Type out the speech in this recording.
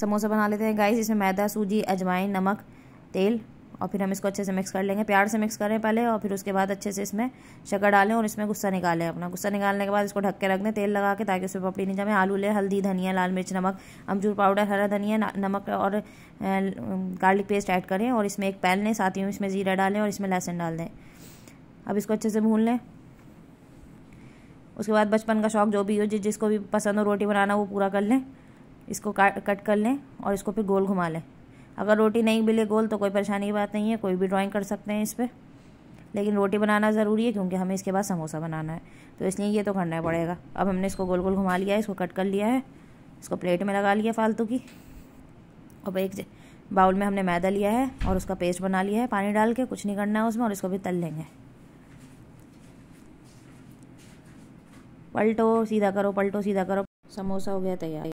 समोसा बना लेते हैं गाइस इसमें मैदा सूजी अजवाइन नमक तेल और फिर हम इसको अच्छे से मिक्स कर लेंगे प्यार से मिक्स करें पहले और फिर उसके बाद अच्छे से इसमें शक्कर डालें और इसमें गुस्सा निकालें अपना गुस्सा निकालने के बाद इसको ढक के रख दें तेल लगा के ताकि उसमें पपड़ी नहीं जमे आलू ले हल्दी धनिया लाल मिर्च नमक अमचूर पाउडर हरा धनिया नमक और गार्लिक पेस्ट ऐड करें और इसमें एक पैन लें साथ ही इसमें ज़ीरा डालें और इसमें लहसुन डाल दें अब इसको अच्छे से भून लें उसके बाद बचपन का शौक जो भी हो जिसको भी पसंद हो रोटी बनाना वो पूरा कर लें इसको कट कर लें और इसको फिर गोल घुमा लें अगर रोटी नहीं मिले गोल तो कोई परेशानी की बात नहीं है कोई भी ड्राइंग कर सकते हैं इस पर लेकिन रोटी बनाना ज़रूरी है क्योंकि हमें इसके बाद समोसा बनाना है तो इसलिए ये तो करना पड़ेगा अब हमने इसको गोल गोल घुमा लिया है इसको कट कर लिया है इसको प्लेट में लगा लिया फालतू की अब एक बाउल में हमने मैदा लिया है और उसका पेस्ट बना लिया है पानी डाल के कुछ नहीं करना है उसमें और इसको भी तल लेंगे पलटो सीधा करो पलटो सीधा करो समोसा हो गया तैयार